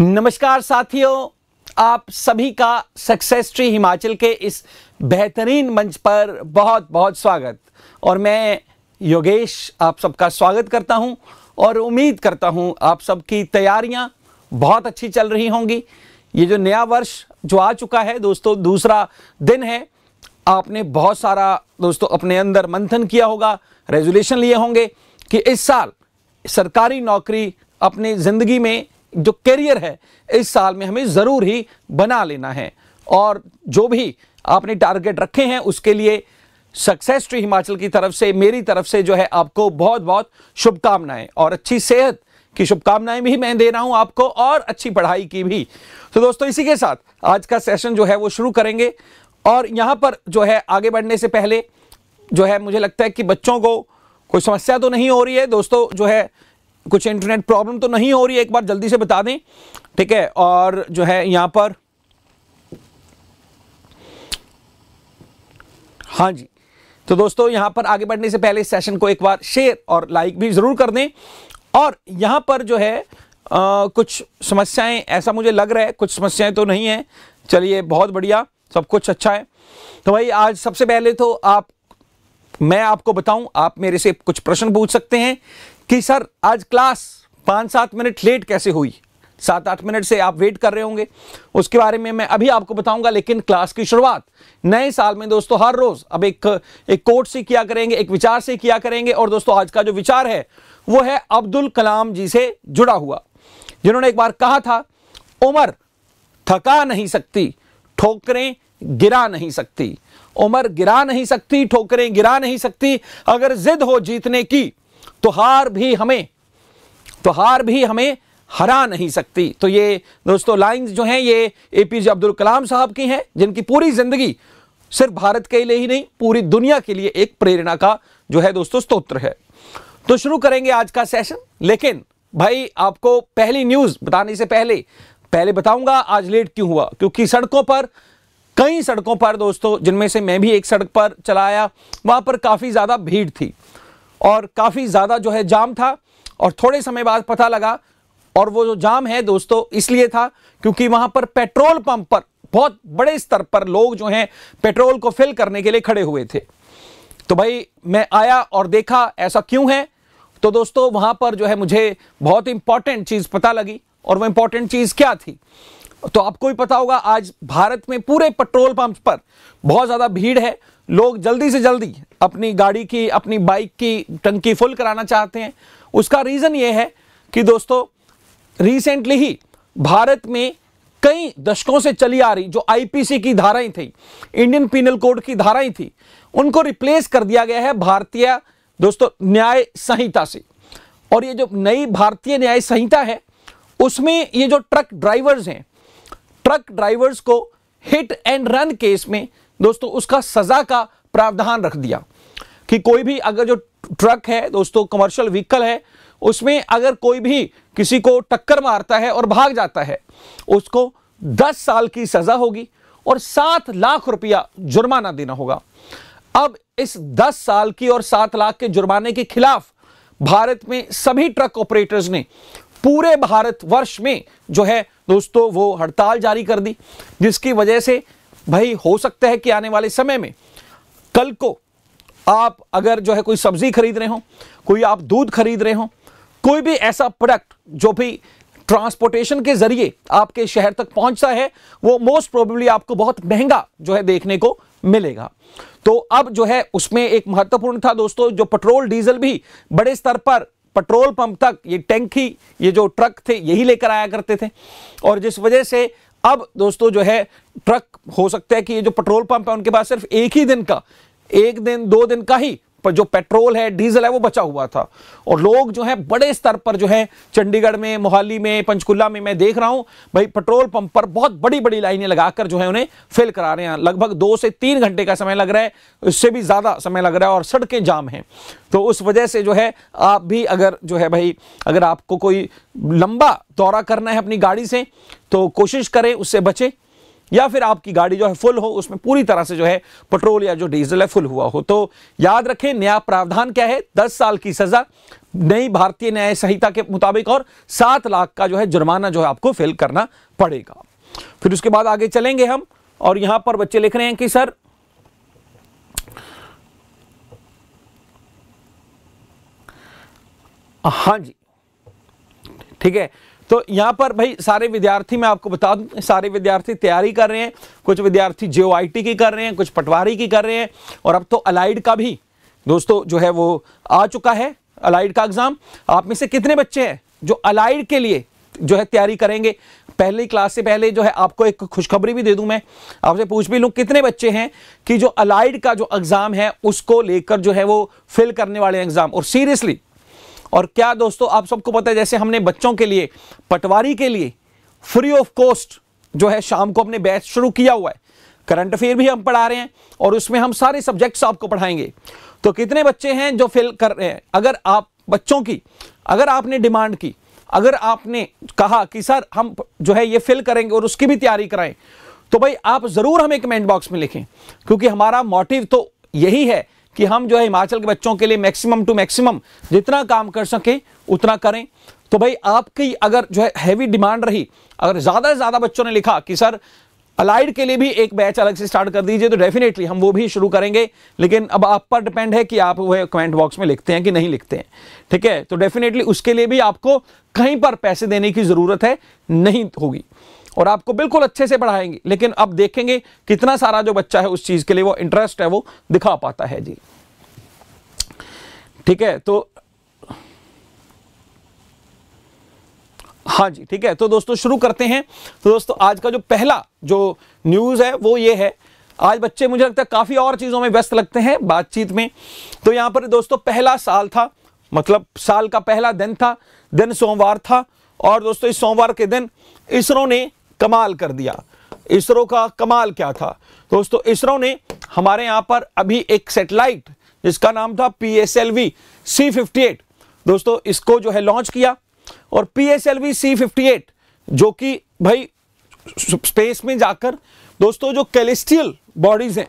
नमस्कार साथियों आप सभी का सक्सेस ट्री हिमाचल के इस बेहतरीन मंच पर बहुत बहुत स्वागत और मैं योगेश आप सबका स्वागत करता हूं और उम्मीद करता हूं आप सबकी तैयारियां बहुत अच्छी चल रही होंगी ये जो नया वर्ष जो आ चुका है दोस्तों दूसरा दिन है आपने बहुत सारा दोस्तों अपने अंदर मंथन किया होगा रेजोल्यूशन लिए होंगे कि इस साल सरकारी नौकरी अपनी ज़िंदगी में जो करियर है इस साल में हमें ज़रूर ही बना लेना है और जो भी आपने टारगेट रखे हैं उसके लिए सक्सेस ट्री हिमाचल की तरफ से मेरी तरफ से जो है आपको बहुत बहुत शुभकामनाएं और अच्छी सेहत की शुभकामनाएं भी मैं दे रहा हूं आपको और अच्छी पढ़ाई की भी तो दोस्तों इसी के साथ आज का सेशन जो है वो शुरू करेंगे और यहाँ पर जो है आगे बढ़ने से पहले जो है मुझे लगता है कि बच्चों को कोई समस्या तो नहीं हो रही है दोस्तों जो है कुछ इंटरनेट प्रॉब्लम तो नहीं हो रही है एक बार जल्दी से बता दें ठीक है और जो है यहाँ पर हाँ जी तो दोस्तों यहां पर आगे बढ़ने से पहले इस सेशन को एक बार शेयर और लाइक भी ज़रूर कर दें और यहां पर जो है आ, कुछ समस्याएं ऐसा मुझे लग रहा है कुछ समस्याएं तो नहीं है चलिए बहुत बढ़िया सब कुछ अच्छा है तो भाई आज सबसे पहले तो आप मैं आपको बताऊं आप मेरे से कुछ प्रश्न पूछ सकते हैं कि सर आज क्लास पाँच सात मिनट लेट कैसे हुई सात आठ मिनट से आप वेट कर रहे होंगे उसके बारे में मैं अभी आपको बताऊंगा लेकिन क्लास की शुरुआत नए साल में दोस्तों हर रोज अब एक एक कोट से किया करेंगे एक विचार से किया करेंगे और दोस्तों आज का जो विचार है वो है अब्दुल कलाम जी से जुड़ा हुआ जिन्होंने एक बार कहा था उम्र थका नहीं सकती ठोकरें गिरा नहीं सकती उम्र गिरा नहीं सकती ठोकरें गिरा नहीं सकती अगर जिद हो जीतने की तो हार भी हमें तो हार भी हमें हरा नहीं सकती तो ये दोस्तों लाइंस जो हैं ये ए पी जे अब्दुल कलाम साहब की हैं जिनकी पूरी ज़िंदगी सिर्फ भारत के लिए ही नहीं पूरी दुनिया के लिए एक प्रेरणा का जो है दोस्तों स्तोत्र है तो शुरू करेंगे आज का सेशन लेकिन भाई आपको पहली न्यूज़ बताने से पहले पहले बताऊंगा आज लेट क्यों हुआ क्योंकि सड़कों पर कई सड़कों पर दोस्तों जिनमें से मैं भी एक सड़क पर चलाया वहां पर काफ़ी ज़्यादा भीड़ थी और काफ़ी ज़्यादा जो है जाम था और थोड़े समय बाद पता लगा और वो जो जाम है दोस्तों इसलिए था क्योंकि वहाँ पर पेट्रोल पंप पर बहुत बड़े स्तर पर लोग जो हैं पेट्रोल को फिल करने के लिए खड़े हुए थे तो भाई मैं आया और देखा ऐसा क्यों है तो दोस्तों वहाँ पर जो है मुझे बहुत इंपॉर्टेंट चीज़ पता लगी और वो इंपॉर्टेंट चीज़ क्या थी तो आपको भी पता होगा आज भारत में पूरे पेट्रोल पंप पर बहुत ज़्यादा भीड़ है लोग जल्दी से जल्दी अपनी गाड़ी की अपनी बाइक की टंकी फुल कराना चाहते हैं उसका रीज़न ये है कि दोस्तों रिसेंटली ही भारत में कई दशकों से चली आ रही जो आईपीसी की धाराएं थी इंडियन पीनल कोड की धाराएं थी उनको रिप्लेस कर दिया गया है भारतीय दोस्तों न्याय संहिता से और ये जो नई भारतीय न्याय संहिता है उसमें ये जो ट्रक ड्राइवर्स हैं ट्रक ड्राइवर्स को हिट एंड रन केस में दोस्तों उसका सजा का प्रावधान रख दिया कि कोई भी अगर जो ट्रक है दोस्तों कमर्शियल व्हीकल है उसमें अगर कोई भी किसी को टक्कर मारता है और भाग जाता है उसको 10 साल की सज़ा होगी और सात लाख रुपया जुर्माना देना होगा अब इस 10 साल की और सात लाख के जुर्माने के खिलाफ भारत में सभी ट्रक ऑपरेटर्स ने पूरे भारत वर्ष में जो है दोस्तों वो हड़ताल जारी कर दी जिसकी वजह से भाई हो सकता है कि आने वाले समय में कल को आप अगर जो है कोई सब्जी खरीद रहे हो कोई आप दूध खरीद रहे हो कोई भी ऐसा प्रोडक्ट जो भी ट्रांसपोर्टेशन के जरिए आपके शहर तक पहुंचता है वो मोस्ट प्रोबेबली आपको बहुत महंगा जो है देखने को मिलेगा तो अब जो है उसमें एक महत्वपूर्ण था दोस्तों जो पेट्रोल डीजल भी बड़े स्तर पर पेट्रोल पंप तक ये टैंक ही ये जो ट्रक थे यही लेकर आया करते थे और जिस वजह से अब दोस्तों जो है ट्रक हो सकता है कि ये जो पेट्रोल पंप है उनके पास सिर्फ एक ही दिन का एक दिन दो दिन का ही पर जो पेट्रोल है डीजल है वो बचा हुआ था और लोग जो है बड़े स्तर पर जो है चंडीगढ़ में मोहाली में पंचकुला में मैं देख रहा हूं भाई पेट्रोल पंप पर बहुत बड़ी बड़ी लाइनें लगाकर जो है उन्हें फिल करा रहे हैं लगभग दो से तीन घंटे का समय लग रहा है उससे भी ज़्यादा समय लग रहा है और सड़कें जाम हैं तो उस वजह से जो है आप भी अगर जो है भाई अगर आपको कोई लंबा दौरा करना है अपनी गाड़ी से तो कोशिश करें उससे बचें या फिर आपकी गाड़ी जो है फुल हो उसमें पूरी तरह से जो है पेट्रोल या जो डीजल है फुल हुआ हो तो याद रखें नया प्रावधान क्या है दस साल की सजा नई भारतीय न्याय संहिता के मुताबिक और सात लाख का जो है जुर्माना जो है आपको फिल करना पड़ेगा फिर उसके बाद आगे चलेंगे हम और यहां पर बच्चे लिख रहे हैं कि सर हाँ जी ठीक है तो यहाँ पर भाई सारे विद्यार्थी मैं आपको बता दूँ सारे विद्यार्थी तैयारी कर रहे हैं कुछ विद्यार्थी जे की कर रहे हैं कुछ पटवारी की कर रहे हैं और अब तो अलाइड का भी दोस्तों जो है वो आ चुका है अलाइड का एग्ज़ाम आप में से कितने बच्चे हैं जो अलाइड के लिए जो है तैयारी करेंगे पहली क्लास से पहले जो है आपको एक खुशखबरी भी दे दूं मैं आपसे पूछ भी लूँ कितने बच्चे हैं कि जो अलाइड का जो एग्ज़ाम है उसको लेकर जो है वो फिल करने वाले एग्ज़ाम और सीरियसली और क्या दोस्तों आप सबको पता है जैसे हमने बच्चों के लिए पटवारी के लिए फ्री ऑफ कॉस्ट जो है शाम को अपने बैच शुरू किया हुआ है करंट अफेयर भी हम पढ़ा रहे हैं और उसमें हम सारे सब्जेक्ट्स आपको पढ़ाएंगे तो कितने बच्चे हैं जो फेल कर रहे हैं अगर आप बच्चों की अगर आपने डिमांड की अगर आपने कहा कि सर हम जो है ये फिल करेंगे और उसकी भी तैयारी कराएं तो भाई आप ज़रूर हमें कमेंट बॉक्स में लिखें क्योंकि हमारा मोटिव तो यही है कि हम जो है हिमाचल के बच्चों के लिए मैक्सिमम टू मैक्सिमम जितना काम कर सकें उतना करें तो भाई आपकी अगर जो है हैवी डिमांड रही अगर ज़्यादा से ज़्यादा बच्चों ने लिखा कि सर अलाइड के लिए भी एक बैच अलग से स्टार्ट कर दीजिए तो डेफिनेटली हम वो भी शुरू करेंगे लेकिन अब आप पर डिपेंड है कि आप वह कमेंट बॉक्स में लिखते हैं कि नहीं लिखते हैं ठीक है तो डेफिनेटली उसके लिए भी आपको कहीं पर पैसे देने की ज़रूरत है नहीं होगी और आपको बिल्कुल अच्छे से पढ़ाएंगे लेकिन अब देखेंगे कितना सारा जो बच्चा है उस चीज़ के लिए वो इंटरेस्ट है वो दिखा पाता है जी ठीक है तो हाँ जी ठीक है तो दोस्तों शुरू करते हैं तो दोस्तों आज का जो पहला जो न्यूज़ है वो ये है आज बच्चे मुझे लगता है काफ़ी और चीज़ों में व्यस्त लगते हैं बातचीत में तो यहां पर दोस्तों पहला साल था मतलब साल का पहला दिन था दिन सोमवार था और दोस्तों इस सोमवार के दिन इसरो ने कमाल कर दिया इसरो का कमाल क्या था दोस्तों इसरो ने हमारे यहाँ पर अभी एक सेटेलाइट जिसका नाम था P S L V C fifty eight दोस्तों इसको जो है लॉन्च किया और P S L V C fifty eight जो कि भाई स्पेस में जाकर दोस्तों जो कैलिस्टियल बॉडीज हैं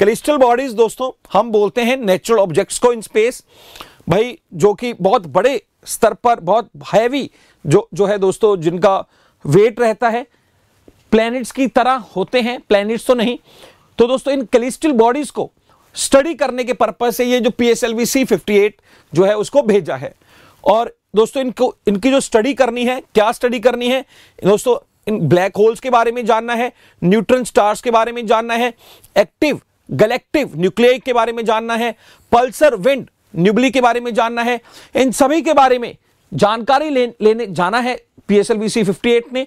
कैलिस्टियल बॉडीज दोस्तों हम बोलते हैं नेचुरल ऑब्जेक्ट्स को इन स्पेस भाई जो कि बहुत बड़े स्तर पर बहुत हैवी जो जो है दोस्तों जिनका वेट रहता है प्लैनेट्स की तरह होते हैं प्लैनेट्स तो नहीं तो दोस्तों इन कलिस्टल बॉडीज को स्टडी करने के पर्पज से ये जो पी एस जो है उसको भेजा है और दोस्तों इनको इनकी जो स्टडी करनी है क्या स्टडी करनी है दोस्तों इन ब्लैक होल्स के बारे में जानना है न्यूट्रन स्टार्स के बारे में जानना है एक्टिव गलेक्टिव न्यूक्लियाई के बारे में जानना है पल्सर विंड न्यूबली के बारे में जानना है इन सभी के बारे में जानकारी ले, लेने जाना है पी एस ने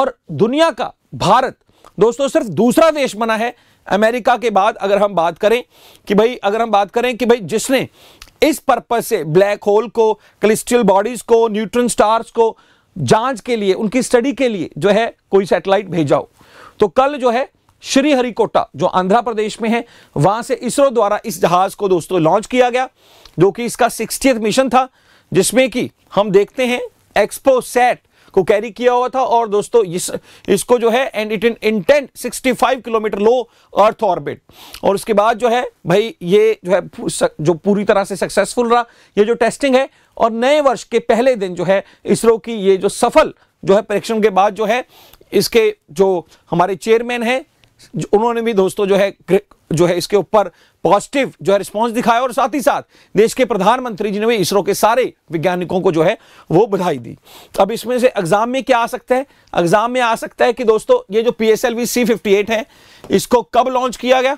और दुनिया का भारत दोस्तों सिर्फ दूसरा देश बना है अमेरिका के बाद अगर हम बात करें कि भाई अगर हम बात करें कि भाई जिसने इस पर्पज से ब्लैक होल को क्लिस्टल बॉडीज को न्यूट्रन स्टार्स को जांच के लिए उनकी स्टडी के लिए जो है कोई सैटेलाइट भेजा हो तो कल जो है श्रीहरिकोटा जो आंध्र प्रदेश में है वहां से इसरो द्वारा इस जहाज को दोस्तों लॉन्च किया गया जो कि इसका सिक्सटी मिशन था जिसमें कि हम देखते हैं एक्सपो सेट को कैरी किया हुआ था और दोस्तों इस, इसको जो है and it in intent 65 kilometre low earth orbit और उसके बाद जो है भाई ये जो है जो पूरी तरह से सक्सेसफुल रहा ये जो टेस्टिंग है और नए वर्ष के पहले दिन जो है इसरो की ये जो सफल जो है परीक्षण के बाद जो है इसके जो हमारे चेयरमैन हैं उन्होंने भी दोस्तों जो है जो है इसके ऊपर पॉजिटिव जो है रिस्पांस दिखाया और साथ ही साथ देश के प्रधानमंत्री जी ने भी इसरो के सारे वैज्ञानिकों को जो है वो बधाई दी अब इसमें से एग्जाम में क्या आ सकता है एग्जाम में आ सकता है कि दोस्तों ये जो पी एस है इसको कब लॉन्च किया गया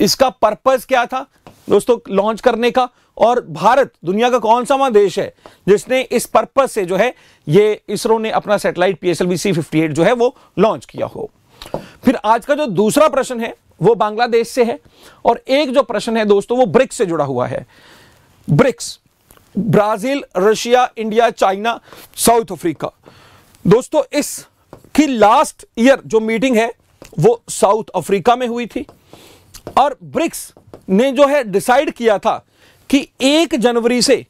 इसका पर्पज क्या था दोस्तों लॉन्च करने का और भारत दुनिया का कौन सा देश है जिसने इस पर्पज से जो है ये इसरो ने अपना satellite P S L V C fifty eight जो है वो लॉन्च किया हो फिर आज का जो दूसरा प्रश्न है वो बांग्लादेश से है और एक जो प्रश्न है दोस्तों वो ब्रिक्स से जुड़ा हुआ है BRICS Brazil Russia India China South Africa दोस्तों इस की लास्ट ईयर जो मीटिंग है वो साउथ अफ्रीका में हुई थी और ब्रिक्स ने जो है डिसाइड किया था कि एक जनवरी से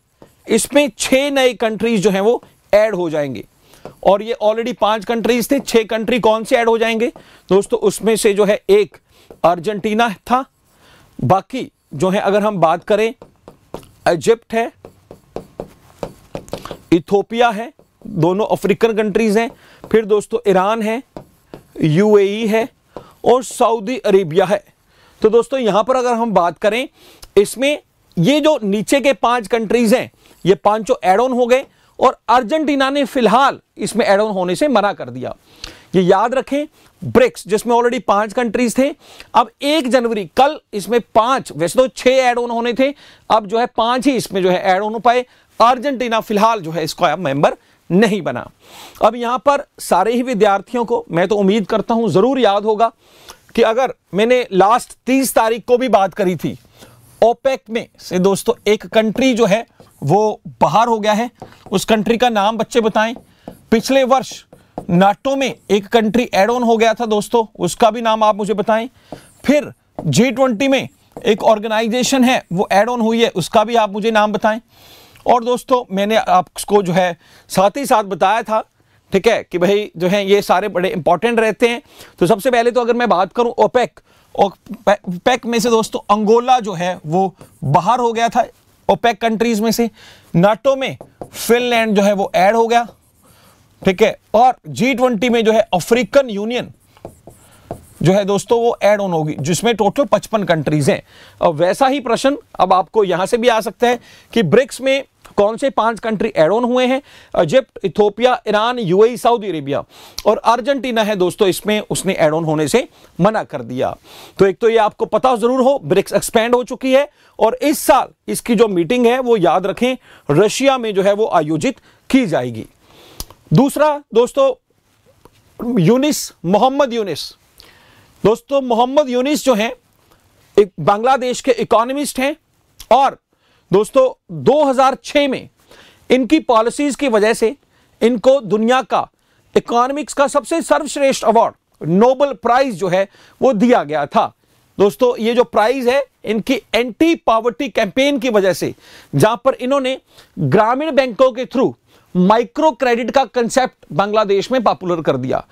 इसमें छह नए कंट्रीज जो हैं वो ऐड हो जाएंगे और ये ऑलरेडी पांच कंट्रीज थे छह कंट्री कौन से ऐड हो जाएंगे दोस्तों उसमें से जो है एक अर्जेंटीना था बाकी जो है अगर हम बात करें इजिप्ट है इथोपिया है दोनों अफ्रीकन कंट्रीज हैं फिर दोस्तों ईरान है यूएई e है और सऊदी अरेबिया है तो दोस्तों यहां पर अगर हम बात करें इसमें ये जो नीचे के पांच कंट्रीज हैं ये पांचों एड ऑन हो गए और अर्जेंटीना ने फिलहाल इसमें एड ऑन होने से मना कर दिया ये याद रखें ब्रिक्स जिसमें ऑलरेडी पांच कंट्रीज थे अब एक जनवरी कल इसमें पांच वैसे तो छह एड ऑन होने थे अब जो है पांच ही इसमें जो है एड ऑन हो पाए अर्जेंटीना फिलहाल जो है इसका मेंबर नहीं बना अब यहां पर सारे ही विद्यार्थियों को मैं तो उम्मीद करता हूं जरूर याद होगा कि अगर मैंने लास्ट तीस तारीख को भी बात करी थी ओपेक में से दोस्तों एक कंट्री जो है वो बाहर हो गया है उस कंट्री का नाम बच्चे बताएं पिछले वर्ष नाटो में एक कंट्री एड ऑन हो गया था दोस्तों उसका भी नाम आप मुझे बताएं फिर जी ट्वेंटी में एक ऑर्गेनाइजेशन है वो एड ऑन हुई है उसका भी आप मुझे नाम बताएं और दोस्तों मैंने आपको जो है साथ ही साथ बताया था ठीक है कि भाई जो है ये सारे बड़े इंपॉर्टेंट रहते हैं तो सबसे पहले तो अगर मैं बात करूं ओपेक ओपेक e में से दोस्तों अंगोला जो है वो बाहर हो गया था ओपेक कंट्रीज में से नाटो में फिनलैंड जो है वो ऐड हो गया ठीक है और जी ट्वेंटी में जो है अफ्रीकन यूनियन जो है दोस्तों वो ऐड ऑन होगी जिसमें टोटल पचपन कंट्रीज हैं और वैसा ही प्रश्न अब आपको यहां से भी आ सकता है कि ब्रिक्स में कौन से पांच कंट्री एड ऑन हुए हैं Egypt Ethiopia Iran UAE Saudi Arabia और अर्जेंटीना है दोस्तों इसमें उसने एड ऑन होने से मना कर दिया तो एक तो ये आपको पता जरूर हो ब्रिक्स एक्सपेंड हो चुकी है और इस साल इसकी जो मीटिंग है वो याद रखें रशिया में जो है वो आयोजित की जाएगी दूसरा दोस्तों यूनिस मोहम्मद यूनिस दोस्तों मोहम्मद यूनिस जो है बांग्लादेश के इकोनॉमिस्ट हैं और दोस्तों 2006 में इनकी पॉलिसीज की वजह से इनको दुनिया का इकोनॉमिक्स का सबसे सर्वश्रेष्ठ अवार्ड नोबल प्राइज जो है वो दिया गया था दोस्तों ये जो प्राइज है इनकी एंटी पॉवर्टी कैंपेन की वजह से जहां पर इन्होंने ग्रामीण बैंकों के थ्रू माइक्रो क्रेडिट का कंसेप्ट बांग्लादेश में पॉपुलर कर दिया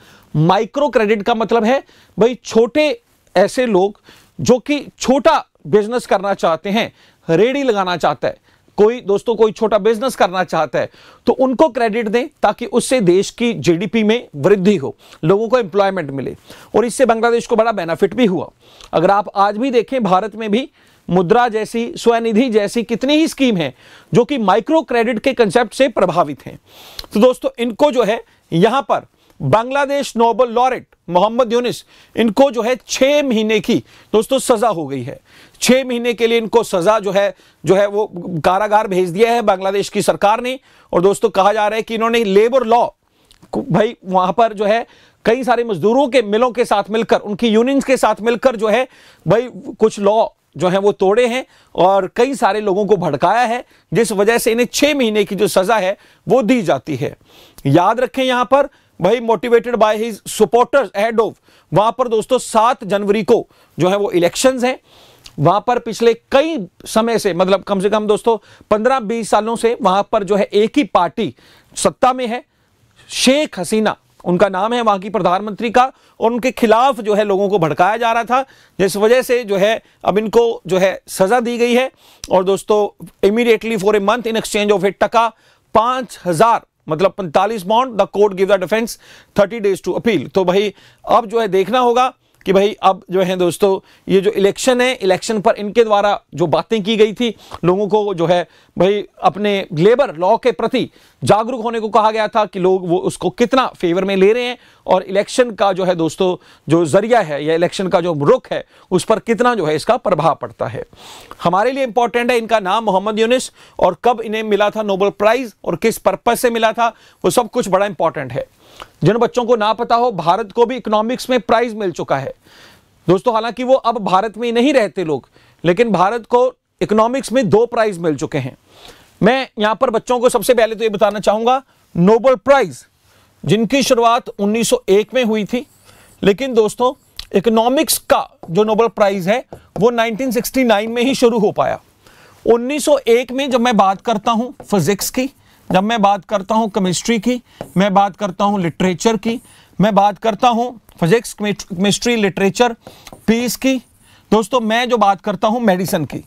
माइक्रो क्रेडिट का मतलब है भाई छोटे ऐसे लोग जो कि छोटा बिजनेस करना चाहते हैं रेडी लगाना चाहता है कोई दोस्तों कोई छोटा बिजनेस करना चाहता है तो उनको क्रेडिट दें ताकि उससे देश की जीडीपी में वृद्धि हो लोगों को एम्प्लॉयमेंट मिले और इससे बांग्लादेश को बड़ा बेनिफिट भी हुआ अगर आप आज भी देखें भारत में भी मुद्रा जैसी स्वनिधि जैसी कितनी ही स्कीम है जो कि माइक्रो क्रेडिट के कंसेप्ट से प्रभावित हैं तो दोस्तों इनको जो है यहाँ पर बांग्लादेश नोबल लॉरेट मोहम्मद यूनिस इनको जो है छह महीने की दोस्तों सज़ा हो गई है छह महीने के लिए इनको सज़ा जो है जो है वो कारागार भेज दिया है बांग्लादेश की सरकार ने और दोस्तों कहा जा रहा है कि इन्होंने लेबर लॉ भाई वहां पर जो है कई सारे मजदूरों के मिलों के साथ मिलकर उनकी यूनियंस के साथ मिलकर जो है भाई कुछ लॉ जो है वो तोड़े हैं और कई सारे लोगों को भड़काया है जिस वजह से इन्हें छह महीने की जो सज़ा है वो दी जाती है याद रखें यहां पर भाई motivated by his supporters add of वहां पर दोस्तों सात जनवरी को जो है वो इलेक्शंस हैं वहां पर पिछले कई समय से मतलब कम से कम दोस्तों पंद्रह बीस सालों से वहां पर जो है एक ही पार्टी सत्ता में है शेख हसीना उनका नाम है वहां की प्रधानमंत्री का और उनके खिलाफ जो है लोगों को भड़काया जा रहा था जिस वजह से जो है अब इनको जो है सजा दी गई है और दोस्तों immediately for a month in exchange of a taka पांच हजार मतलब 45 bound the court give the defence 30 days to appeal तो भाई अब जो है देखना होगा कि भाई अब जो है दोस्तों ये जो इलेक्शन है इलेक्शन पर इनके द्वारा जो बातें की गई थी लोगों को जो है भाई अपने लेबर लॉ के प्रति जागरूक होने को कहा गया था कि लोग वो उसको कितना फेवर में ले रहे हैं और इलेक्शन का जो है दोस्तों जो जरिया है या इलेक्शन का जो रुख है उस पर कितना जो है इसका प्रभाव पड़ता है हमारे लिए इंपॉर्टेंट है इनका नाम मोहम्मद यूनिस और कब इन्हें मिला था नोबल प्राइज और किस पर्पज से मिला था वो सब कुछ बड़ा इंपॉर्टेंट है जिन बच्चों को ना पता हो भारत को भी इकोनॉमिक्स में प्राइज मिल चुका है दोस्तों हालांकि वो अब भारत में नहीं रहते लोग लेकिन भारत को इकोनॉमिक्स में दो प्राइज मिल चुके हैं मैं यहां पर बच्चों को सबसे पहले तो ये बताना चाहूंगा नोबल प्राइज जिनकी शुरुआत 1901 में हुई थी लेकिन दोस्तों इकोनॉमिक्स का जो नोबल प्राइज है वो 1969 में ही शुरू हो पाया 1901 में जब मैं बात करता हूं फिजिक्स की जब मैं बात करता हूँ केमिस्ट्री की मैं बात करता हूँ लिटरेचर की मैं बात करता हूँ फिजिक्स केमिस्ट्री लिटरेचर पीस की दोस्तों मैं जो बात करता हूँ मेडिसन की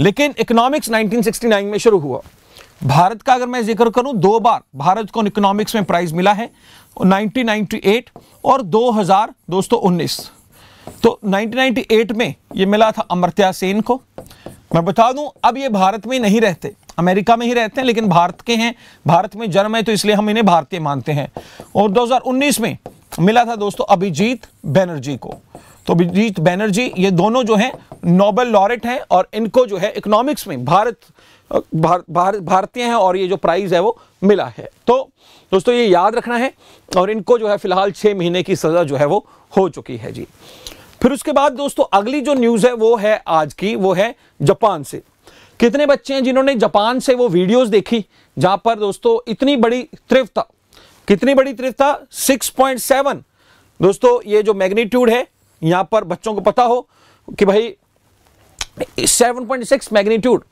लेकिन इकोनॉमिक्स 1969 में शुरू हुआ भारत का अगर मैं जिक्र करूँ दो बार भारत को इकोनॉमिक्स में प्राइज मिला है नाइनटीन और दो दोस्तों उन्नीस तो 1998 में ये मिला था अमृत्या सेन को मैं बता दूं अब ये भारत में नहीं रहते अमेरिका में ही रहते हैं लेकिन भारत के हैं भारत में जन्म है तो इसलिए हम इन्हें भारतीय मानते हैं और 2019 में मिला था दोस्तों अभिजीत बैनर्जी को तो अभिजीत बैनर्जी ये दोनों जो हैं नोबेल लॉरेट हैं और इनको जो है इकोनॉमिक्स में भारत भार, भार, भारतीय हैं और ये जो प्राइज़ है वो मिला है तो दोस्तों ये याद रखना है और इनको जो है फिलहाल छः महीने की सज़ा जो है वो हो चुकी है जी फिर उसके बाद दोस्तों अगली जो न्यूज़ है वो है आज की वो है जापान से कितने बच्चे हैं जिन्होंने जापान से वो वीडियोस देखी जहां पर दोस्तों इतनी बड़ी त्रिवता कितनी बड़ी त्रिवता 6.7 दोस्तों ये जो मैग्नीट्यूड है यहां पर बच्चों को पता हो कि भाई 7.6 मैग्नीट्यूड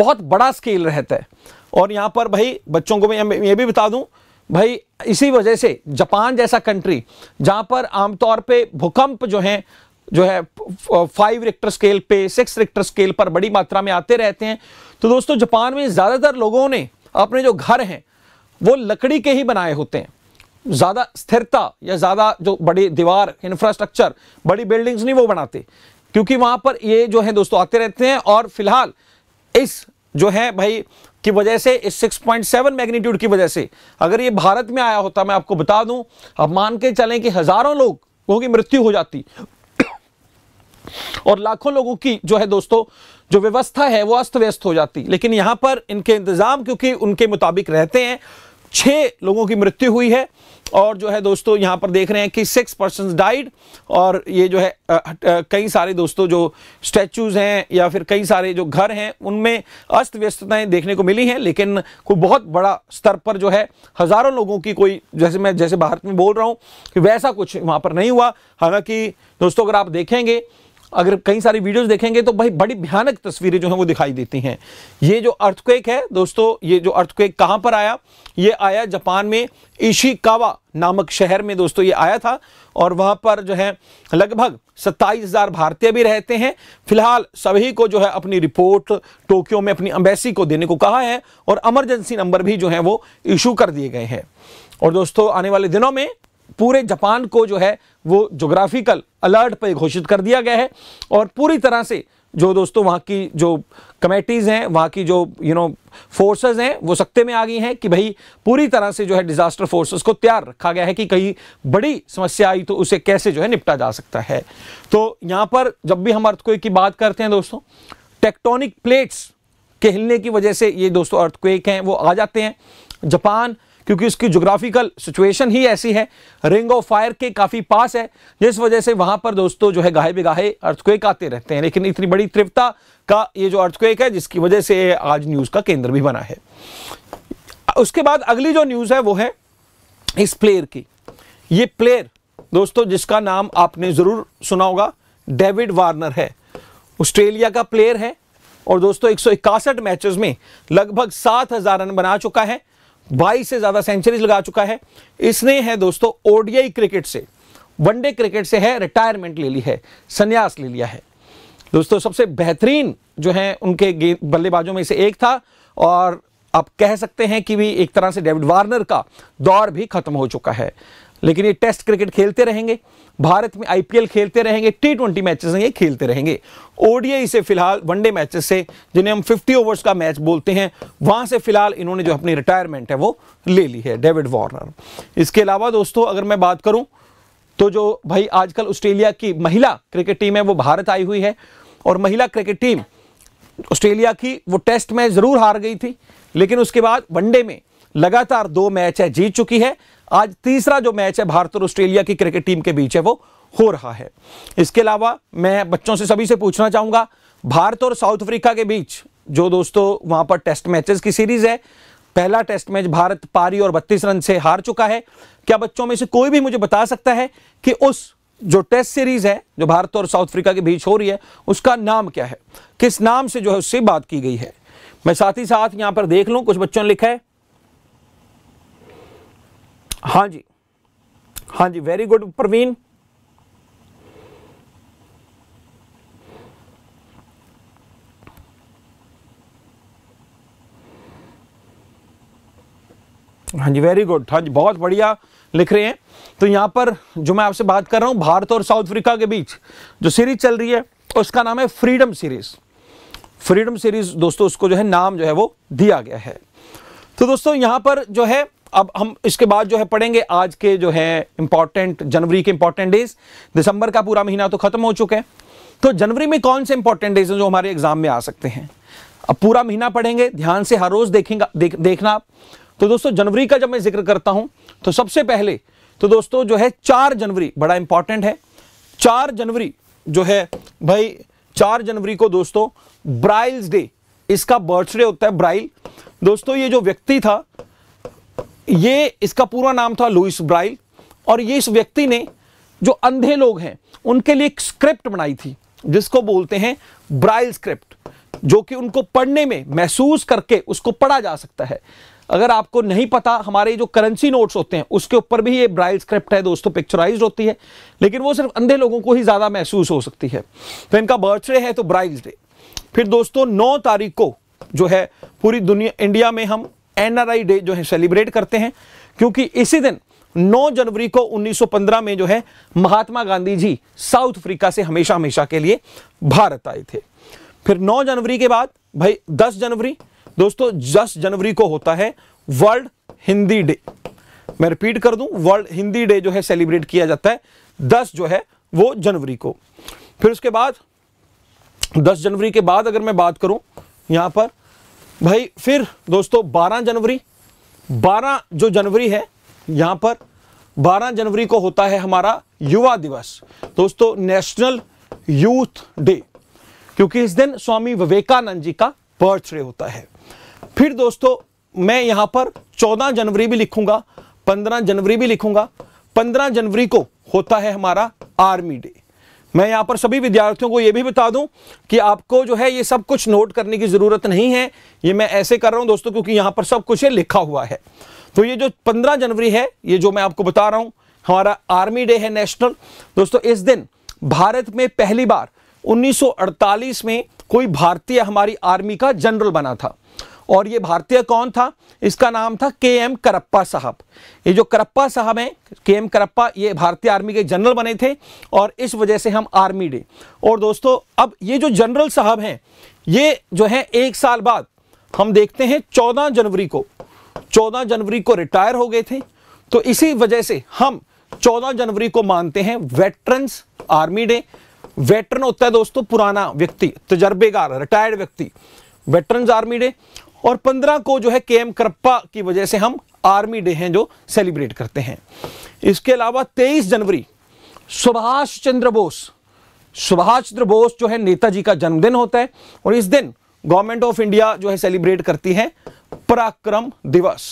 बहुत बड़ा स्केल रहता है और यहां पर भाई बच्चों को मैं ये भी बता दूं भाई इसी वजह से जापान जैसा कंट्री जहां पर आमतौर पे भूकंप जो हैं जो है फाइव रिक्टर स्केल पे सिक्स रिक्टर स्केल पर बड़ी मात्रा में आते रहते हैं तो दोस्तों जापान में ज़्यादातर लोगों ने अपने जो घर हैं वो लकड़ी के ही बनाए होते हैं ज़्यादा स्थिरता या ज़्यादा जो बड़ी दीवार इंफ्रास्ट्रक्चर बड़ी बिल्डिंग्स नहीं वो बनाते क्योंकि वहाँ पर ये जो है दोस्तों आते रहते हैं और फिलहाल इस जो है भाई की वजह से इस 6.7 मैग्नीट्यूड की वजह से अगर ये भारत में आया होता मैं आपको बता दूं अब मान के चलें कि हज़ारों लोगों की मृत्यु हो जाती और लाखों लोगों की जो है दोस्तों जो व्यवस्था है वो अस्त व्यस्त हो जाती लेकिन यहां पर इनके इंतज़ाम क्योंकि उनके मुताबिक रहते हैं छह लोगों की मृत्यु हुई है और जो है दोस्तों यहां पर देख रहे हैं कि सिक्स पर्सन डाइड और ये जो है कई सारे दोस्तों जो स्टैचूज़ हैं या फिर कई सारे जो घर हैं उनमें अस्त व्यस्तताएं देखने को मिली हैं लेकिन कोई बहुत बड़ा स्तर पर जो है हज़ारों लोगों की कोई जैसे मैं जैसे भारत में बोल रहा हूं कि वैसा कुछ वहां पर नहीं हुआ हालांकि दोस्तों अगर आप देखेंगे अगर कई सारी वीडियोस देखेंगे तो भाई बड़ी भयानक तस्वीरें जो हैं वो दिखाई देती हैं ये जो अर्थक्वेक है दोस्तों ये जो अर्थक्वेक कहाँ पर आया ये आया जापान में इशिकावा नामक शहर में दोस्तों ये आया था और वहाँ पर जो है लगभग सत्ताईस हज़ार भारतीय भी रहते हैं फिलहाल सभी को जो है अपनी रिपोर्ट टोक्यो में अपनी अम्बेसी को देने को कहा है और एमरजेंसी नंबर भी जो है वो इशू कर दिए गए हैं और दोस्तों आने वाले दिनों में पूरे जापान को जो है वो जोग्राफिकल अलर्ट पर घोषित कर दिया गया है और पूरी तरह से जो दोस्तों वहाँ की जो कमेटीज़ हैं वहाँ की जो यू नो फोर्सेस हैं वो सख्ते में आ गई हैं कि भाई पूरी तरह से जो है डिज़ास्टर फोर्सेस को तैयार रखा गया है कि कहीं बड़ी समस्या आई तो उसे कैसे जो है निपटा जा सकता है तो यहाँ पर जब भी हम अर्थक्वेक की बात करते हैं दोस्तों टेक्टोनिक प्लेट्स के हिलने की वजह से ये दोस्तों अर्थक्वेक हैं वो आ जाते हैं जापान क्योंकि उसकी जोग्राफिकल सिचुएशन ही ऐसी है रिंग ऑफ फायर के काफ़ी पास है जिस वजह से वहाँ पर दोस्तों जो है गाहे बिगाहे अर्थक्वेक आते रहते हैं लेकिन इतनी बड़ी तीव्रता का ये जो अर्थक्वेक है जिसकी वजह से आज न्यूज़ का केंद्र भी बना है उसके बाद अगली जो न्यूज़ है वो है इस प्लेयर की ये प्लेयर दोस्तों जिसका नाम आपने ज़रूर सुना होगा डेविड वार्नर है ऑस्ट्रेलिया का प्लेयर है और दोस्तों एक मैचेस में लगभग सात हज़ार रन बना चुका है बाईस से ज्यादा सेंचुरीज लगा चुका है इसने है दोस्तों ओडीआई क्रिकेट से वनडे क्रिकेट से है रिटायरमेंट ले ली है संन्यास ले लिया है दोस्तों सबसे बेहतरीन जो है उनके बल्लेबाजों में से एक था और आप कह सकते हैं कि भी एक तरह से डेविड वार्नर का दौर भी खत्म हो चुका है लेकिन ये टेस्ट क्रिकेट खेलते रहेंगे भारत में आईपीएल खेलते रहेंगे टी ट्वेंटी मैचेस ये खेलते रहेंगे ओडीआई से फिलहाल वनडे मैचेस से जिन्हें हम 50 ओवर्स का मैच बोलते हैं वहां से फिलहाल इन्होंने जो अपनी रिटायरमेंट है वो ले ली है डेविड वार्नर इसके अलावा दोस्तों अगर मैं बात करूं तो जो भाई आजकल ऑस्ट्रेलिया की महिला क्रिकेट टीम है वो भारत आई हुई है और महिला क्रिकेट टीम ऑस्ट्रेलिया की वो टेस्ट में ज़रूर हार गई थी लेकिन उसके बाद वनडे में लगातार दो मैच है जीत चुकी है आज तीसरा जो मैच है भारत और ऑस्ट्रेलिया की क्रिकेट टीम के बीच है वो हो रहा है इसके अलावा मैं बच्चों से सभी से पूछना चाहूंगा भारत और साउथ अफ्रीका के बीच जो दोस्तों वहां पर टेस्ट मैचेस की सीरीज है पहला टेस्ट मैच भारत पारी और बत्तीस रन से हार चुका है क्या बच्चों में से कोई भी मुझे बता सकता है कि उस जो टेस्ट सीरीज है जो भारत और साउथ अफ्रीका के बीच हो रही है उसका नाम क्या है किस नाम से जो है उससे बात की गई है मैं साथ ही साथ यहां पर देख लूं कुछ बच्चों ने लिखा है हाँ जी हाँ जी वेरी गुड प्रवीण हाँ जी वेरी गुड हाँ जी बहुत बढ़िया लिख रहे हैं तो यहां पर जो मैं आपसे बात कर रहा हूं भारत और साउथ अफ्रीका के बीच जो सीरीज चल रही है उसका नाम है फ्रीडम सीरीज फ्रीडम सीरीज दोस्तों उसको जो है नाम जो है वो दिया गया है तो दोस्तों यहां पर जो है अब हम इसके बाद जो है पढ़ेंगे आज के जो है इंपॉर्टेंट जनवरी के इंपॉर्टेंट डेज दिसंबर का पूरा महीना तो खत्म हो चुका है तो जनवरी में कौन से इंपॉर्टेंट डेज हैं जो हमारे एग्जाम में आ सकते हैं अब पूरा महीना पढ़ेंगे ध्यान से हर रोज देखेंगे देख, देखना आप तो दोस्तों जनवरी का जब मैं जिक्र करता हूं तो सबसे पहले तो दोस्तों जो है चार जनवरी बड़ा इंपॉर्टेंट है चार जनवरी जो है भाई चार जनवरी को दोस्तों ब्राइल्स डे इसका बर्थडे होता है ब्राइल दोस्तों ये जो व्यक्ति था ये इसका पूरा नाम था लुइस ब्राइल और ये इस व्यक्ति ने जो अंधे लोग हैं उनके लिए एक स्क्रिप्ट बनाई थी जिसको बोलते हैं ब्राइल स्क्रिप्ट जो कि उनको पढ़ने में महसूस करके उसको पढ़ा जा सकता है अगर आपको नहीं पता हमारे जो करेंसी नोट्स होते हैं उसके ऊपर भी ये ब्राइल स्क्रिप्ट है दोस्तों पिक्चराइज होती है लेकिन वो सिर्फ अंधे लोगों को ही ज़्यादा महसूस हो सकती है तो इनका बर्थडे है तो ब्राइल्स डे फिर दोस्तों नौ तारीख को जो है पूरी दुनिया इंडिया में हम एनआरआई डे जो है सेलिब्रेट करते हैं क्योंकि इसी दिन 9 जनवरी को 1915 में जो है महात्मा गांधी जी साउथ अफ्रीका से हमेशा हमेशा के लिए भारत आए थे फिर 9 जनवरी के बाद भाई 10 जनवरी दोस्तों 10 जनवरी को होता है वर्ल्ड हिंदी डे मैं रिपीट कर दूं वर्ल्ड हिंदी डे जो है सेलिब्रेट किया जाता है 10 जो है वो जनवरी को फिर उसके बाद 10 जनवरी के बाद अगर मैं बात करूं यहां पर भाई फिर दोस्तों 12 जनवरी 12 जो जनवरी है यहाँ पर 12 जनवरी को होता है हमारा युवा दिवस दोस्तों नेशनल यूथ डे क्योंकि इस दिन स्वामी विवेकानंद जी का बर्थडे होता है फिर दोस्तों मैं यहाँ पर 14 जनवरी भी लिखूंगा 15 जनवरी भी लिखूंगा 15 जनवरी को होता है हमारा आर्मी डे मैं यहाँ पर सभी विद्यार्थियों को ये भी बता दूं कि आपको जो है ये सब कुछ नोट करने की ज़रूरत नहीं है ये मैं ऐसे कर रहा हूँ दोस्तों क्योंकि यहाँ पर सब कुछ ये लिखा हुआ है तो ये जो 15 जनवरी है ये जो मैं आपको बता रहा हूँ हमारा आर्मी डे है नेशनल दोस्तों इस दिन भारत में पहली बार 1948 में कोई भारतीय हमारी आर्मी का जनरल बना था और ये भारतीय कौन था इसका नाम था के एम करप्पा साहब ये जो करप्पा साहब हैं के एम करप्पा ये भारतीय आर्मी के जनरल बने थे और इस वजह से हम आर्मी डे और दोस्तों अब ये जो जनरल साहब हैं ये जो है एक साल बाद हम देखते हैं चौदह जनवरी को चौदह जनवरी को रिटायर हो गए थे तो इसी वजह से हम चौदह जनवरी को मानते हैं वेटरन्स आर्मी डे वेटरन होता है दोस्तों पुराना व्यक्ति तजर्बेकार रिटायर्ड व्यक्ति वेटरन्स आर्मी डे और पंद्रह को जो है के एम करप्पा की वजह से हम आर्मी डे हैं जो सेलिब्रेट करते हैं इसके अलावा तेईस जनवरी सुभाष चंद्र बोस सुभाष चंद्र बोस जो है नेताजी का जन्मदिन होता है और इस दिन गवर्नमेंट ऑफ इंडिया जो है सेलिब्रेट करती है पराक्रम दिवस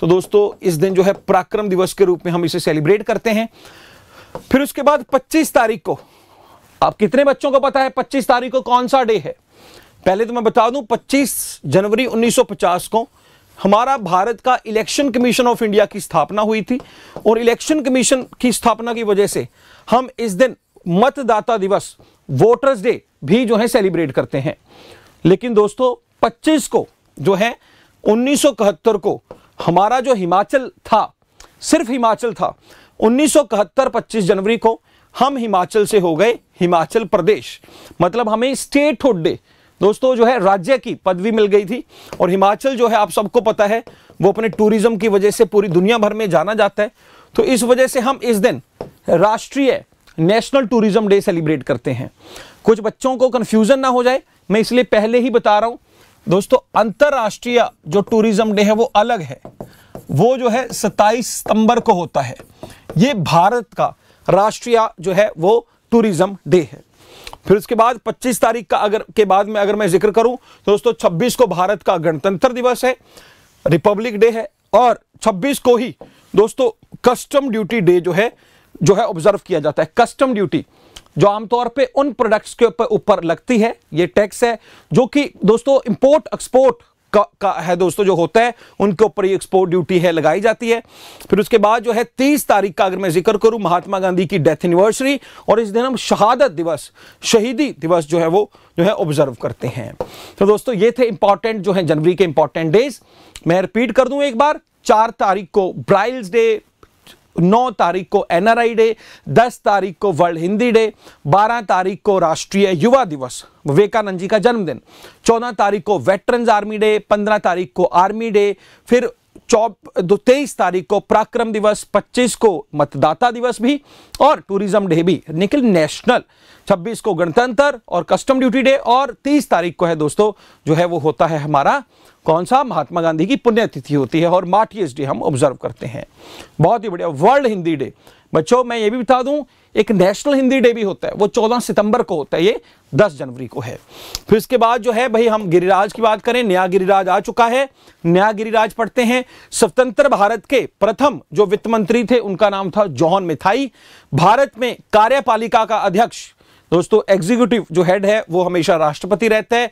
तो दोस्तों इस दिन जो है पराक्रम दिवस के रूप में हम इसे सेलिब्रेट करते हैं फिर उसके बाद 25 तारीख को आप कितने बच्चों को पता है 25 तारीख को कौन सा डे है पहले तो मैं बता दूं 25 जनवरी 1950 को हमारा भारत का इलेक्शन कमीशन ऑफ इंडिया की स्थापना हुई थी और इलेक्शन कमीशन की स्थापना की वजह से हम इस दिन मतदाता दिवस वोटर्स डे भी जो है सेलिब्रेट करते हैं लेकिन दोस्तों 25 को जो है उन्नीस को हमारा जो हिमाचल था सिर्फ हिमाचल था उन्नीस सौ जनवरी को हम हिमाचल से हो गए हिमाचल प्रदेश मतलब हमें स्टेट हुड डे दोस्तों जो है राज्य की पदवी मिल गई थी और हिमाचल जो है आप सबको पता है वो अपने टूरिज्म की वजह से पूरी दुनिया भर में जाना जाता है तो इस वजह से हम इस दिन राष्ट्रीय नेशनल टूरिज्म डे सेलिब्रेट करते हैं कुछ बच्चों को कन्फ्यूज़न ना हो जाए मैं इसलिए पहले ही बता रहा हूँ दोस्तों अंतर्राष्ट्रीय जो टूरिज्म डे है वो अलग है वो जो है 27 सितंबर को होता है ये भारत का राष्ट्रीय जो है वो टूरिज्म डे है फिर उसके बाद 25 तारीख का अगर के बाद में अगर मैं जिक्र करूं तो दोस्तों 26 को भारत का गणतंत्र दिवस है रिपब्लिक डे है और 26 को ही दोस्तों कस्टम ड्यूटी डे जो है जो है ऑब्जर्व किया जाता है कस्टम ड्यूटी जो आमतौर पे उन प्रोडक्ट्स के ऊपर लगती है ये टैक्स है जो कि दोस्तों इंपोर्ट एक्सपोर्ट का, का है दोस्तों जो होता है उनके ऊपर एक्सपोर्ट ड्यूटी है लगाई जाती है फिर उसके बाद जो है तीस तारीख का अगर मैं जिक्र करूं महात्मा गांधी की डेथ एनिवर्सरी और इस दिन हम शहादत दिवस शहीदी दिवस जो है वो जो है ऑब्जर्व करते हैं तो दोस्तों ये थे इंपॉर्टेंट जो है जनवरी के इंपॉर्टेंट डेज मैं रिपीट कर दूं एक बार चार तारीख को ब्राइल्स डे नौ तारीख को एनआरआई डे दस तारीख को वर्ल्ड हिंदी डे बारह तारीख को राष्ट्रीय युवा दिवस विवेकानंद जी का जन्मदिन चौदह तारीख को वेटरन्स आर्मी डे पंद्रह तारीख को आर्मी डे फिर चौप तेईस तारीख को पराक्रम दिवस पच्चीस को मतदाता दिवस भी और टूरिज्म डे भी निखिल नेशनल छब्बीस को गणतंत्र और कस्टम ड्यूटी डे और तीस तारीख को है दोस्तों जो है वो होता है हमारा कौन सा महात्मा गांधी की पुण्यतिथि होती है और मार्टियस डे हम ऑब्जर्व करते हैं बहुत ही बढ़िया वर्ल्ड हिंदी डे बच्चों मैं ये भी बता दूं एक नेशनल हिंदी डे भी होता है वो 14 सितंबर को होता है ये 10 जनवरी को है फिर इसके बाद जो है भाई हम गिरिराज की बात करें नया गिरिराज आ चुका है नया गिरिराज पढ़ते हैं स्वतंत्र भारत के प्रथम जो वित्त मंत्री थे उनका नाम था जोहन मिथाई भारत में कार्यपालिका का अध्यक्ष दोस्तों एग्जीक्यूटिव जो हेड है वो हमेशा राष्ट्रपति रहता है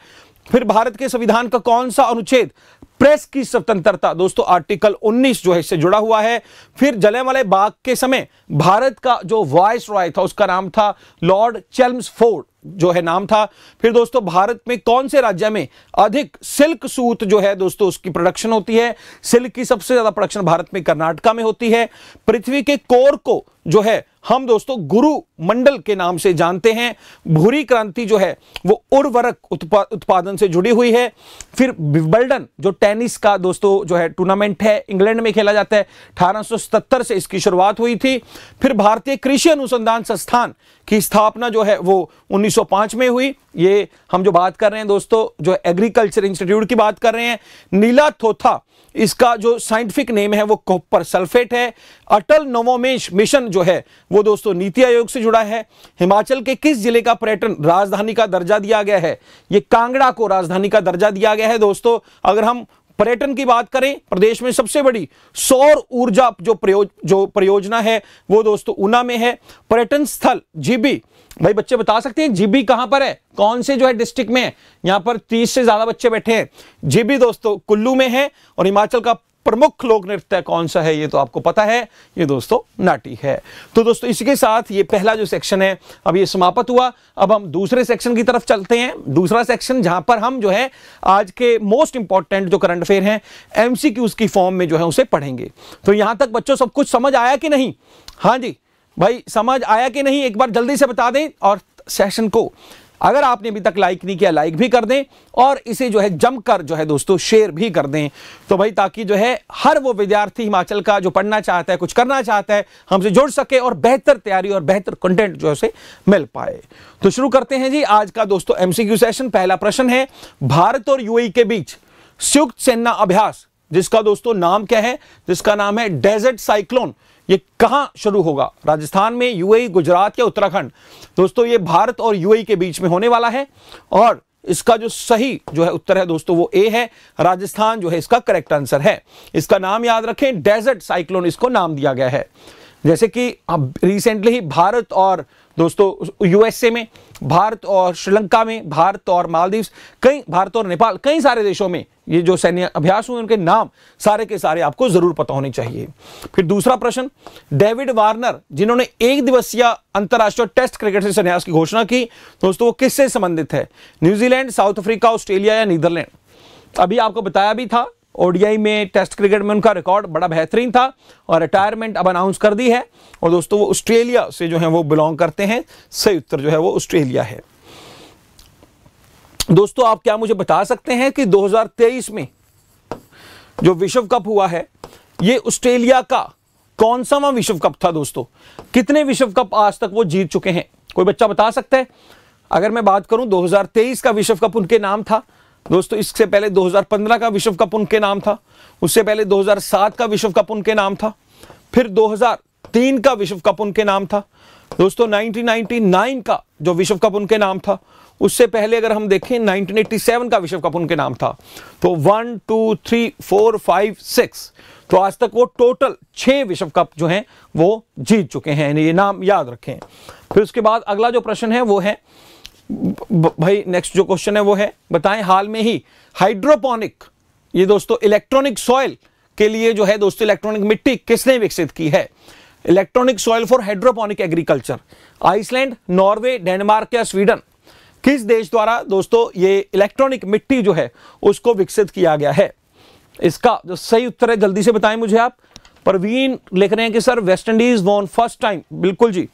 फिर भारत के संविधान का कौन सा अनुच्छेद प्रेस की स्वतंत्रता दोस्तों आर्टिकल 19 जो है इससे जुड़ा हुआ है फिर जले बाग के समय भारत का जो वॉयस रॉय था उसका नाम था लॉर्ड चेल्म फोर्ड जो है नाम था फिर दोस्तों भारत में कौन से राज्य में अधिक सिल्क सूत जो है दोस्तों उसकी प्रोडक्शन होती है सिल्क की सबसे ज्यादा प्रोडक्शन भारत में कर्नाटका में होती है पृथ्वी के कोर को जो है हम दोस्तों गुरु मंडल के नाम से जानते हैं भूरी क्रांति जो है वो उर्वरक उत्पा, उत्पादन से जुड़ी हुई है फिर विंबलडन जो टेनिस का दोस्तों जो है टूर्नामेंट है इंग्लैंड में खेला जाता है 1877 से इसकी शुरुआत हुई थी फिर भारतीय कृषि अनुसंधान संस्थान की स्थापना जो है वो 1905 में हुई ये हम जो बात कर रहे हैं दोस्तों जो एग्रीकल्चर इंस्टीट्यूट की बात कर रहे हैं नीला थोथा इसका जो साइंटिफिक नेम है वो कॉपर सल्फेट है अटल नवोमेश मिशन जो है वो दोस्तों नीति आयोग से जुड़ा है हिमाचल के किस जिले का पर्यटन राजधानी का दर्जा दिया गया है ये कांगड़ा को राजधानी का दर्जा दिया गया है दोस्तों अगर हम पर्यटन की बात करें प्रदेश में सबसे बड़ी सौर ऊर्जा जो प्रयोज जो परियोजना है वो दोस्तों ऊना में है पर्यटन स्थल जीबी भाई बच्चे बता सकते हैं जीबी कहां पर है कौन से जो है डिस्ट्रिक्ट में है यहां पर तीस से ज्यादा बच्चे बैठे हैं जीबी दोस्तों कुल्लू में है और हिमाचल का प्रमुख लोक नृत्य कौन सा है ये तो आपको पता है ये दोस्तों नाटी है तो दोस्तों इसी के साथ ये पहला जो सेक्शन है अब ये समाप्त हुआ अब हम दूसरे सेक्शन की तरफ चलते हैं दूसरा सेक्शन जहां पर हम जो है आज के मोस्ट इंपॉर्टेंट जो करंट अफेयर हैं एमसीक्यू उसकी फॉर्म में जो है उसे पढ़ेंगे तो यहां तक बच्चों सब कुछ समझ आया कि नहीं हाँ जी भाई समझ आया कि नहीं एक बार जल्दी से बता दें और सेशन को अगर आपने अभी तक लाइक नहीं किया लाइक भी कर दें और इसे जो है जमकर जो है दोस्तों शेयर भी कर दें तो भाई ताकि जो है हर वो विद्यार्थी हिमाचल का जो पढ़ना चाहता है कुछ करना चाहता है हमसे जुड़ सके और बेहतर तैयारी और बेहतर कंटेंट जो है उसे मिल पाए तो शुरू करते हैं जी आज का दोस्तों एमसीक्यू सेशन पहला प्रश्न है भारत और यूए e के बीच संयुक्त सेना अभ्यास जिसका दोस्तों नाम क्या है जिसका नाम है डेजर्ट साइक्लोन ये कहां शुरू होगा राजस्थान में यूएई e, गुजरात या उत्तराखंड दोस्तों ये भारत और यूएई e के बीच में होने वाला है और इसका जो सही जो है उत्तर है दोस्तों वो ए है राजस्थान जो है इसका करेक्ट आंसर है इसका नाम याद रखें डेजर्ट साइक्लोन इसको नाम दिया गया है जैसे कि अब रिसेंटली ही भारत और दोस्तों यूएसए में भारत और श्रीलंका में भारत और मालदीव कई भारत और नेपाल कई सारे देशों में ये जो सैन्य अभ्यास हुए उनके नाम सारे के सारे आपको जरूर पता होने चाहिए फिर दूसरा प्रश्न डेविड वार्नर जिन्होंने एक दिवसीय अंतर्राष्ट्रीय टेस्ट क्रिकेट से संन्यास की घोषणा की दोस्तों वो किससे संबंधित है न्यूजीलैंड साउथ अफ्रीका ऑस्ट्रेलिया या नीदरलैंड अभी आपको बताया भी था ओडीआई में टेस्ट क्रिकेट में उनका रिकॉर्ड बड़ा बेहतरीन था और रिटायरमेंट अब अनाउंस कर दी है और दोस्तों वो ऑस्ट्रेलिया से जो है वो बिलोंग करते हैं सही उत्तर जो है वो ऑस्ट्रेलिया है दोस्तों आप क्या मुझे बता सकते हैं कि 2023 में जो विश्व कप हुआ है ये ऑस्ट्रेलिया का कौन सा विश्व कप था दोस्तों कितने विश्व कप आज तक वो जीत चुके हैं कोई बच्चा बता सकता है अगर मैं बात करूं 2023 का विश्व कप उनके नाम था दोस्तों इससे पहले 2015 का विश्व कप उनके नाम था उससे पहले 2007 का विश्व कप उनके नाम था फिर 2003 का विश्व कप उनके नाम था दोस्तों 1999 का जो विश्व कप उनके नाम था उससे पहले अगर हम देखें 1987 का विश्व कप उनके नाम था तो one two three four five six तो आज तक वो टोटल छह विश्व कप जो हैं वो जीत चुके हैं ये नाम याद रखें फिर उसके बाद अगला जो प्रश्न है वो है भाई नेक्स्ट जो क्वेश्चन है वो है बताएं हाल में ही हाइड्रोपोनिक ये दोस्तों इलेक्ट्रॉनिक सॉइल के लिए जो है दोस्तों इलेक्ट्रॉनिक मिट्टी किसने विकसित की है electronic soil for hydroponic agriculture Iceland Norway Denmark या स्वीडन किस देश द्वारा दोस्तों ये इलेक्ट्रॉनिक मिट्टी जो है उसको विकसित किया गया है इसका जो सही उत्तर है जल्दी से बताएं मुझे आप परवीन लिख रहे हैं कि sir West Indies won first time बिल्कुल जी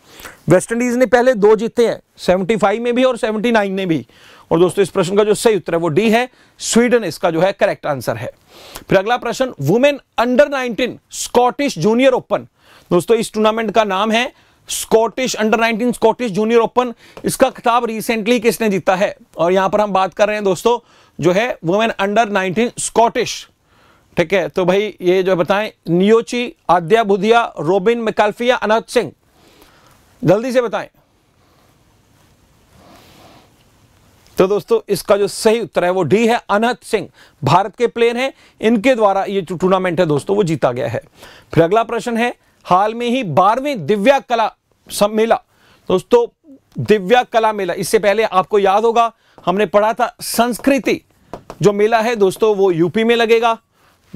वेस्ट इंडीज ने पहले दो जीते हैं 75 में भी और 79 में भी और दोस्तों इस प्रश्न का जो सही उत्तर है वो डी है स्वीडन इसका जो है करेक्ट आंसर है फिर अगला प्रश्न women under 19 Scottish junior open दोस्तों इस टूर्नामेंट का नाम है Scottish under 19 Scottish junior open इसका खिताब रिसेंटली किसने जीता है और यहां पर हम बात कर रहे हैं दोस्तों जो है वुमेन अंडर 19 स्कॉटिश ठीक है तो भाई ये जो बताएं नियोची आद्या बुधिया रोबिन मेकाल्फिया अनाथ सिंह जल्दी से बताएं तो दोस्तों इसका जो सही उत्तर है वो डी है अनहत सिंह भारत के प्लेयर हैं इनके द्वारा ये जो टूर्नामेंट है दोस्तों वो जीता गया है फिर अगला प्रश्न है हाल में ही बारहवीं दिव्या कला सम्मेला दोस्तों दिव्या कला मेला इससे पहले आपको याद होगा हमने पढ़ा था संस्कृति जो मेला है दोस्तों वो यूपी में लगेगा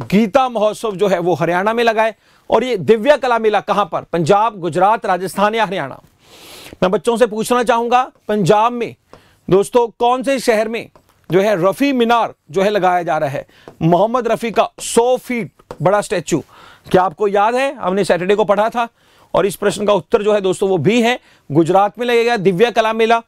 गीता महोत्सव जो है वो हरियाणा में लगाए और ये दिव्या कला मेला कहां पर पंजाब गुजरात राजस्थान या हरियाणा मैं बच्चों से पूछना चाहूंगा पंजाब में दोस्तों कौन से शहर में जो है रफ़ी मीनार जो है लगाया जा रहा है मोहम्मद रफ़ी का 100 फीट बड़ा स्टैचू क्या आपको याद है हमने सैटरडे को पढ़ा था और इस प्रश्न का उत्तर जो है दोस्तों वो भी है गुजरात में लगेगा दिव्या कला मेला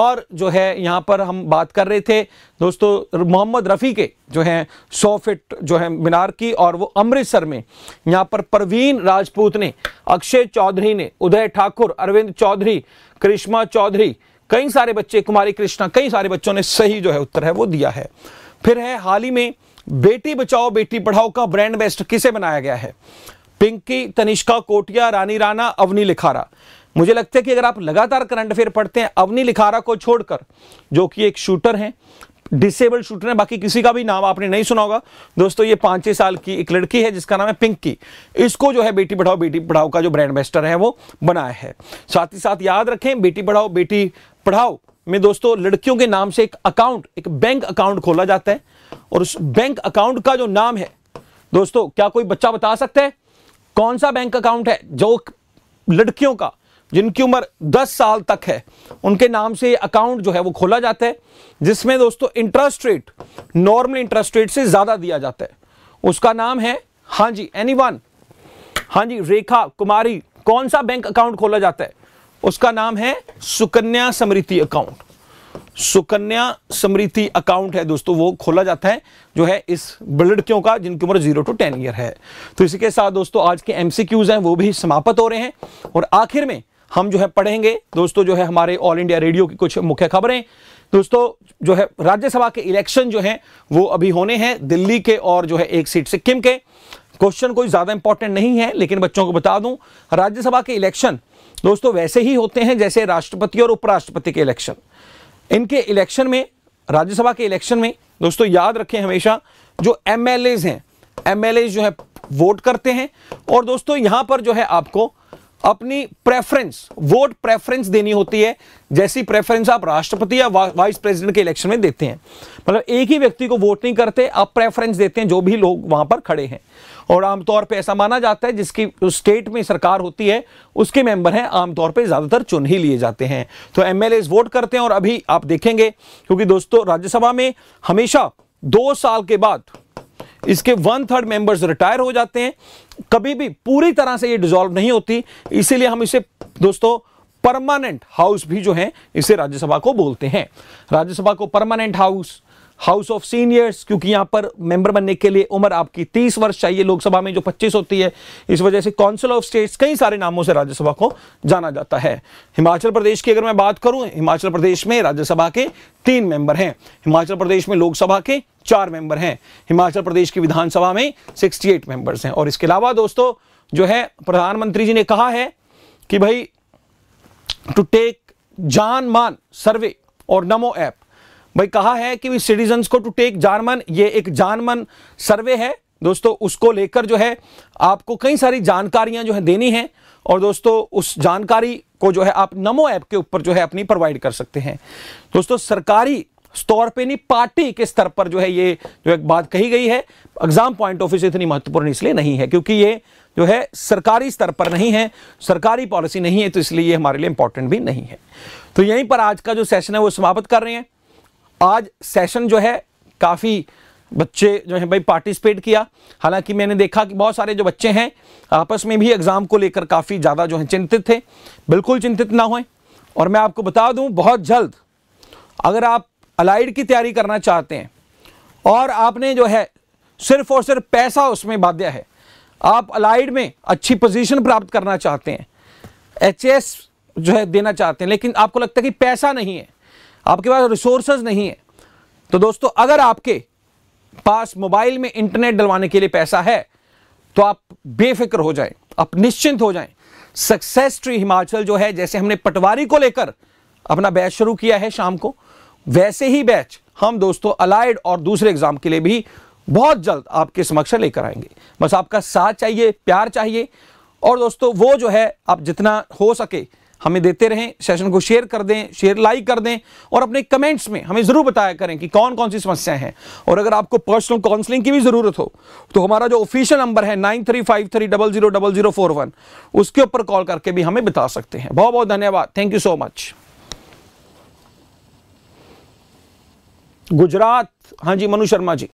और जो है यहाँ पर हम बात कर रहे थे दोस्तों मोहम्मद रफ़ी के जो हैं सौ फिट जो है मीनार की और वो अमृतसर में यहाँ पर परवीन राजपूत ने अक्षय चौधरी ने उदय ठाकुर अरविंद चौधरी करिश्मा चौधरी कई सारे बच्चे कुमारी कृष्णा कई सारे बच्चों ने सही जो है उत्तर है वो दिया है फिर है हाल ही में बेटी बचाओ बेटी पढ़ाओ का ब्रांड बेस्ट किसे बनाया गया है पिंकी तनिष्का कोटिया रानी राना अवनी लिखारा मुझे लगता है कि अगर आप लगातार करंट अफेयर पढ़ते हैं अवनी लिखारा को छोड़कर जो कि एक शूटर हैं डिसेबल शूटर है बाकी किसी का भी नाम आपने नहीं सुना होगा दोस्तों ये पाँच छः साल की एक लड़की है जिसका नाम है पिंकी इसको जो है बेटी पढ़ाओ बेटी पढ़ाओ का जो ब्रांड मेस्टर है वो बनाया है साथ ही साथ याद रखें बेटी पढ़ाओ बेटी पढ़ाओ में दोस्तों लड़कियों के नाम से एक अकाउंट एक बैंक अकाउंट खोला जाता है और उस बैंक अकाउंट का जो नाम है दोस्तों क्या कोई बच्चा बता सकता है कौन सा बैंक अकाउंट है जो लड़कियों का जिनकी उम्र 10 साल तक है उनके नाम से अकाउंट जो है वो खोला जाता है जिसमें दोस्तों interest rate normal interest rate से ज़्यादा दिया जाता है उसका नाम है हाँ जी एनी वन हाँ जी रेखा कुमारी कौन सा बैंक अकाउंट खोला जाता है उसका नाम है सुकन्या समृति अकाउंट सुकन्या समृद्धि अकाउंट है दोस्तों वो खोला जाता है जो है इस लड़कियों का जिनकी उम्र जीरो टू टेन ईयर है तो इसी के साथ दोस्तों आज के एमसीक्यूज हैं वो भी समाप्त हो रहे हैं और आखिर में हम जो है पढ़ेंगे दोस्तों जो है हमारे ऑल इंडिया रेडियो की कुछ मुख्य खबरें दोस्तों जो है राज्यसभा के इलेक्शन जो है वो अभी होने हैं दिल्ली के और जो है एक सीट सिक्किम के क्वेश्चन कोई ज़्यादा इंपॉर्टेंट नहीं है लेकिन बच्चों को बता दूं राज्यसभा के इलेक्शन दोस्तों वैसे ही होते हैं जैसे राष्ट्रपति और उपराष्ट्रपति के इलेक्शन इनके इलेक्शन में राज्यसभा के इलेक्शन में दोस्तों याद रखें हमेशा जो एम हैं एम जो है वोट करते हैं और दोस्तों यहां पर जो है आपको अपनी प्रेफरेंस वोट प्रेफरेंस देनी होती है जैसी प्रेफरेंस आप राष्ट्रपति या वा, वाइस प्रेसिडेंट के इलेक्शन में देते हैं मतलब एक ही व्यक्ति को वोट नहीं करते आप प्रेफरेंस देते हैं जो भी लोग वहां पर खड़े हैं और आमतौर पे ऐसा माना जाता है जिसकी उस स्टेट में सरकार होती है उसके मेंबर हैं आमतौर पे ज़्यादातर चुन ही लिए जाते हैं तो एम वोट करते हैं और अभी आप देखेंगे क्योंकि दोस्तों राज्यसभा में हमेशा दो साल के बाद इसके वन थर्ड मेंबर्स रिटायर हो जाते हैं कभी भी पूरी तरह से ये डिजॉल्व नहीं होती इसीलिए हम इसे दोस्तों परमानेंट हाउस भी जो है इसे राज्यसभा को बोलते हैं राज्यसभा को permanent house house of seniors क्योंकि यहां पर मेंबर बनने के लिए उम्र आपकी 30 वर्ष चाहिए लोकसभा में जो 25 होती है इस वजह से काउंसिल ऑफ स्टेट्स कई सारे नामों से राज्यसभा को जाना जाता है हिमाचल प्रदेश की अगर मैं बात करूं हिमाचल प्रदेश में राज्यसभा के तीन मेंबर हैं हिमाचल प्रदेश में लोकसभा के चार मेंबर हैं हिमाचल प्रदेश की विधानसभा में सिक्सटी एट मेंबर्स हैं और इसके अलावा दोस्तों जो है प्रधानमंत्री जी ने कहा है कि भाई टू टेक जान मान सर्वे और नमो ऐप भाई कहा है कि सिटीजन को टू टेक जानमन ये एक जानमन सर्वे है दोस्तों उसको लेकर जो है आपको कई सारी जानकारियां जो है देनी है और दोस्तों उस जानकारी को जो है आप नमो ऐप के ऊपर जो है अपनी प्रोवाइड कर सकते हैं दोस्तों सरकारी स्तौर पे नहीं पार्टी के स्तर पर जो है ये जो एक बात कही गई है एग्जाम पॉइंट ऑफ व्यू इतनी महत्वपूर्ण इसलिए नहीं है क्योंकि ये जो है सरकारी स्तर पर नहीं है सरकारी पॉलिसी नहीं है तो इसलिए ये हमारे लिए इंपॉर्टेंट भी नहीं है तो यहीं पर आज का जो सेशन है वो समाप्त कर रहे हैं आज सेशन जो है काफ़ी बच्चे जो है भाई पार्टिसिपेट किया हालांकि मैंने देखा कि बहुत सारे जो बच्चे हैं आपस में भी एग्ज़ाम को लेकर काफ़ी ज़्यादा जो है चिंतित थे बिल्कुल चिंतित ना होएं और मैं आपको बता दूं बहुत जल्द अगर आप अलाइड की तैयारी करना चाहते हैं और आपने जो है सिर्फ और सिर्फ पैसा उसमें बाध्य है आप अलाइड में अच्छी पोजिशन प्राप्त करना चाहते हैं एच जो है देना चाहते हैं लेकिन आपको लगता है कि पैसा नहीं है आपके पास रिसोर्सेज नहीं है तो दोस्तों अगर आपके पास मोबाइल में इंटरनेट डलवाने के लिए पैसा है तो आप बेफिक्र हो जाएं आप निश्चिंत हो जाएं सक्सेस ट्री हिमाचल जो है जैसे हमने पटवारी को लेकर अपना बैच शुरू किया है शाम को वैसे ही बैच हम दोस्तों अलाइड और दूसरे एग्जाम के लिए भी बहुत जल्द आपके समक्ष लेकर आएंगे बस आपका साथ चाहिए प्यार चाहिए और दोस्तों वो जो है आप जितना हो सके हमें देते रहें सेशन को शेयर कर दें शेयर लाइक कर दें और अपने कमेंट्स में हमें ज़रूर बताया करें कि कौन कौन सी समस्याएं हैं और अगर आपको पर्सनल काउंसलिंग की भी ज़रूरत हो तो हमारा जो ऑफिशियल नंबर है nine three five three double zero double zero four one उसके ऊपर कॉल करके भी हमें बता सकते हैं बहुत बहुत धन्यवाद thank you so much Gujarat हाँ जी मनु शर्मा जी